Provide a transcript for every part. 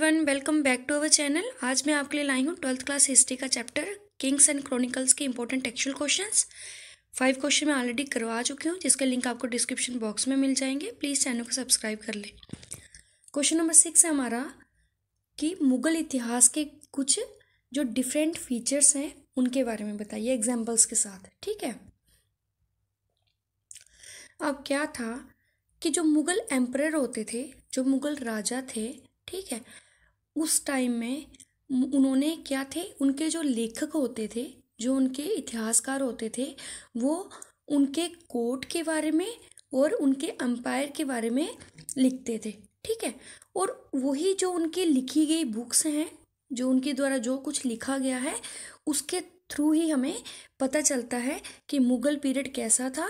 everyone welcome back to our channel आज मैं आपके लिए लाई हूँ ट्वेल्थ क्लास हिस्ट्री का चैप्टर किंग्स एंड क्रॉनिकल्स के important actual questions five question मैं ऑलरेडी करवा चुकी हूँ जिसके लिंक आपको डिस्क्रिप्शन बॉक्स में मिल जाएंगे प्लीज़ चैनल को सब्सक्राइब कर लें क्वेश्चन नंबर सिक्स है हमारा कि मुग़ल इतिहास के कुछ जो डिफरेंट फीचर्स हैं उनके बारे में बताइए एग्जाम्पल्स के साथ ठीक है अब क्या था कि जो मुग़ल एम्पर होते थे जो मुग़ल राजा थे ठीक है उस टाइम में उन्होंने क्या थे उनके जो लेखक होते थे जो उनके इतिहासकार होते थे वो उनके कोर्ट के बारे में और उनके अम्पायर के बारे में लिखते थे ठीक है और वही जो उनके लिखी गई बुक्स हैं जो उनके द्वारा जो कुछ लिखा गया है उसके थ्रू ही हमें पता चलता है कि मुग़ल पीरियड कैसा था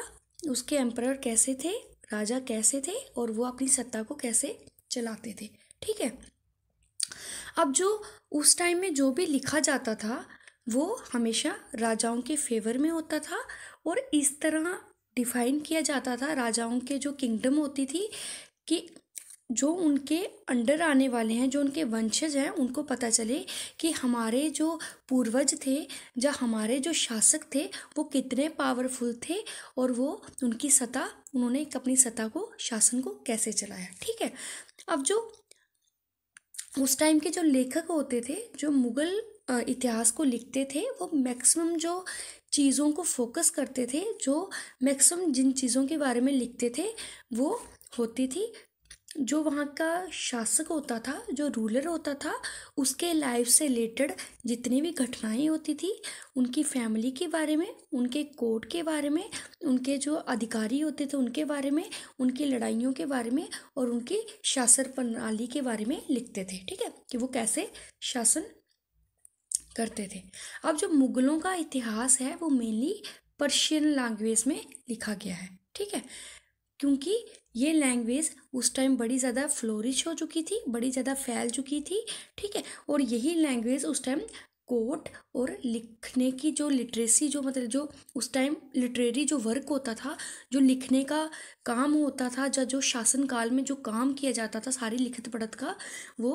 उसके एम्पायर कैसे थे राजा कैसे थे और वो अपनी सत्ता को कैसे चलाते थे ठीक है अब जो उस टाइम में जो भी लिखा जाता था वो हमेशा राजाओं के फेवर में होता था और इस तरह डिफाइन किया जाता था राजाओं के जो किंगडम होती थी कि जो उनके अंडर आने वाले हैं जो उनके वंशज हैं उनको पता चले कि हमारे जो पूर्वज थे या हमारे जो शासक थे वो कितने पावरफुल थे और वो उनकी सत्ता उन्होंने अपनी सत्ता को शासन को कैसे चलाया ठीक है अब जो उस टाइम के जो लेखक होते थे जो मुग़ल इतिहास को लिखते थे वो मैक्सिमम जो चीज़ों को फोकस करते थे जो मैक्सिमम जिन चीज़ों के बारे में लिखते थे वो होती थी जो वहाँ का शासक होता था जो रूलर होता था उसके लाइफ से रिलेटेड जितनी भी घटनाएं होती थी उनकी फैमिली के बारे में उनके कोर्ट के बारे में उनके जो अधिकारी होते थे उनके बारे में उनकी लड़ाइयों के बारे में और उनकी शासन प्रणाली के बारे में लिखते थे ठीक है कि वो कैसे शासन करते थे अब जो मुग़लों का इतिहास है वो मेनली पर्शियन लैंग्वेज में लिखा गया है ठीक है क्योंकि ये लैंग्वेज उस टाइम बड़ी ज़्यादा फ्लोरिश हो चुकी थी बड़ी ज़्यादा फैल चुकी थी ठीक है और यही लैंग्वेज उस टाइम कोट और लिखने की जो लिटरेसी जो मतलब जो उस टाइम लिटरेरी जो वर्क होता था जो लिखने का काम होता था जो शासन काल में जो काम किया जाता था सारी लिखित पढ़त का वो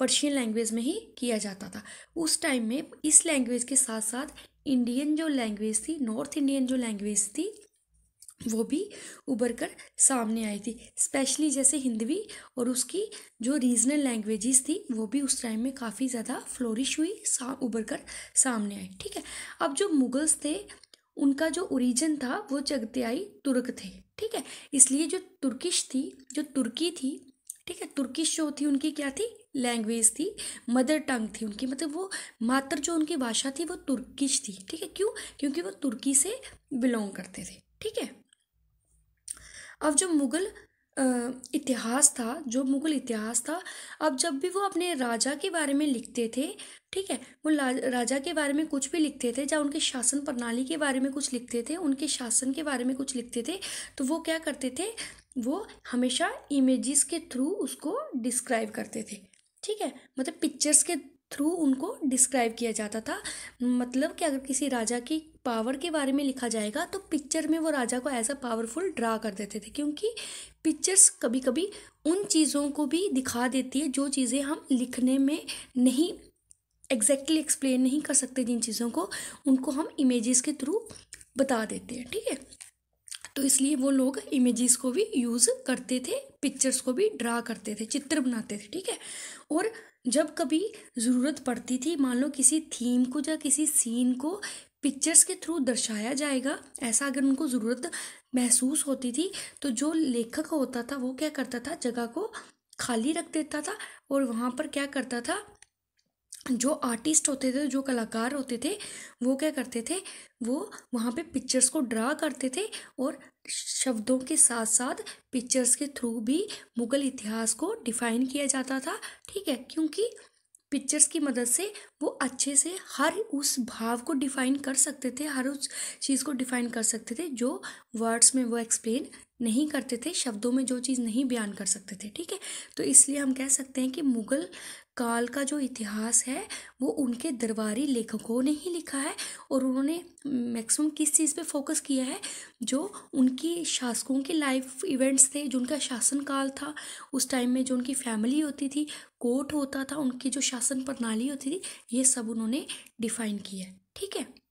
पर्शियन लैंग्वेज में ही किया जाता था उस टाइम में इस लैंग्वेज के साथ साथ इंडियन जो लैंग्वेज थी नॉर्थ इंडियन जो लैंग्वेज थी वो भी उभर कर सामने आई थी स्पेशली जैसे हिंदवी और उसकी जो रीजनल लैंग्वेजेस थी वो भी उस टाइम में काफ़ी ज़्यादा फ्लोरिश हुई सा उभर कर सामने आई ठीक है अब जो मुगल्स थे उनका जो ओरिजिन था वो जगत्याई तुर्क थे ठीक है इसलिए जो तुर्किश थी जो तुर्की थी ठीक है तुर्किश जो थी उनकी क्या थी लैंग्वेज थी मदर टंग थी उनकी मतलब वो मात्र जो उनकी भाषा थी वो तुर्किश थी ठीक है क्यों क्योंकि वो तुर्की से बिलोंग करते थे ठीक है अब जो मुग़ल इतिहास था जो मुग़ल इतिहास था अब जब भी वो अपने राजा के बारे में लिखते थे ठीक है वो राजा के बारे में कुछ भी लिखते थे या उनके शासन प्रणाली के बारे में कुछ लिखते थे उनके शासन के बारे में कुछ लिखते थे तो वो क्या करते थे वो हमेशा इमेजेस के थ्रू उसको डिस्क्राइब करते थे ठीक है मतलब पिक्चर्स के थ्रू उनको डिस्क्राइब किया जाता था मतलब कि अगर किसी राजा की पावर के बारे में लिखा जाएगा तो पिक्चर में वो राजा को ऐसा पावरफुल ड्रा कर देते थे क्योंकि पिक्चर्स कभी कभी उन चीज़ों को भी दिखा देती है जो चीज़ें हम लिखने में नहीं एग्जैक्टली exactly एक्सप्लेन नहीं कर सकते जिन चीज़ों को उनको हम इमेजेस के थ्रू बता देते हैं ठीक है तो इसलिए वो लोग इमेजेस को भी यूज़ करते थे पिक्चर्स को भी ड्रा करते थे चित्र बनाते थे ठीक है और जब कभी ज़रूरत पड़ती थी मान लो किसी थीम को या किसी सीन को पिक्चर्स के थ्रू दर्शाया जाएगा ऐसा अगर उनको ज़रूरत महसूस होती थी तो जो लेखक होता था वो क्या करता था जगह को खाली रख देता था और वहाँ पर क्या करता था जो आर्टिस्ट होते थे जो कलाकार होते थे वो क्या करते थे वो वहाँ पे पिक्चर्स को ड्रा करते थे और शब्दों के साथ साथ पिक्चर्स के थ्रू भी मुग़ल इतिहास को डिफ़ाइन किया जाता था ठीक है क्योंकि पिक्चर्स की मदद से वो अच्छे से हर उस भाव को डिफ़ाइन कर सकते थे हर उस चीज़ को डिफ़ाइन कर सकते थे जो वर्ड्स में वो एक्सप्लेन नहीं करते थे शब्दों में जो चीज़ नहीं बयान कर सकते थे ठीक है तो इसलिए हम कह सकते हैं कि मुग़ल काल का जो इतिहास है वो उनके दरबारी लेखकों ने ही लिखा है और उन्होंने मैक्सिमम किस चीज़ पे फोकस किया है जो उनकी शासकों के लाइफ इवेंट्स थे जो उनका शासनकाल था उस टाइम में जो उनकी फैमिली होती थी कोर्ट होता था उनकी जो शासन प्रणाली होती थी ये सब उन्होंने डिफाइन किया है ठीक है